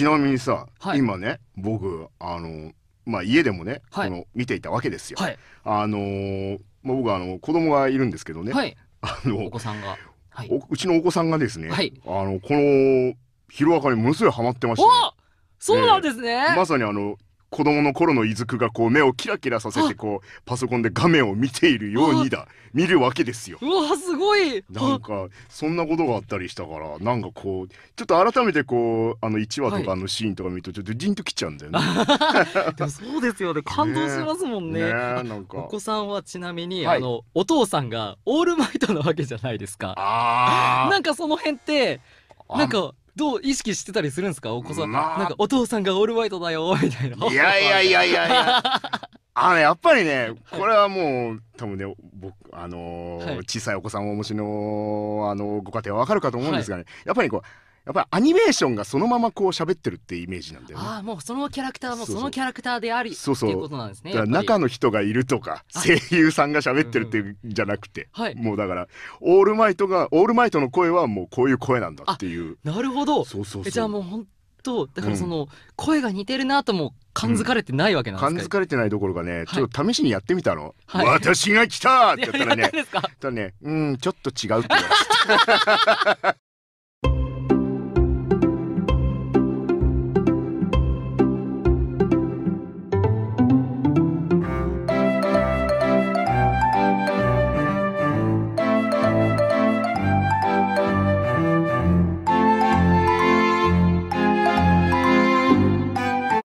ちなみにさ、はい、今ね僕あのまあ家でもね、はい、この見ていたわけですよ。はい、あのまあ僕はあの子供がいるんですけどね、はい、あのお子さんが、はい、うちのお子さんがですね、はい、あのこのヒロアカものすごいハマってました、ね、そうなんですね、ね、まさにあの子供の頃のいずくがこう目をキラキラさせてこうパソコンで画面を見ているようにだ見るわけですよ。うわすごいなんかそんなことがあったりしたからなんかこうちょっと改めてこうあの1話とかのシーンとか見るとちょっとジンときちゃうんだよね。でもそうですよね感動しますもんね。ねなんかお子さんはちなみに、はい、あのお父さんがオールマイトなわけじゃないですか。なんかその辺ってなんかどう意識してたりするんですかお子さん、まあ、なんかお父さんがオールワイトだよみたいないやいやいやいやいやあのやっぱりねこれはもう多分ね僕あのーはい、小さいお子さんをお持ちの、あのー、ご家庭は分かるかと思うんですがね、はい、やっぱりこうやっぱりアニメーションがそのままこう喋ってるってイメージなんだよね。ああもうそのキャラクターもそのキャラクターでありそうそうっていうことなんですね。だから中の人がいるとか声優さんが喋ってるっていうんじゃなくて、はい、もうだからオールマイトがオールマイトの声はもうこういう声なんだっていう。なるほど。そうそうそうじゃあもう本当だからその、声が似てるなとも感づかれてないわけなんですか、うん、感づかれてないどころかね、ちょっと試しにやってみたの。はい、私が来たって言ったらね、ただね、うんちょっと違うって言われて。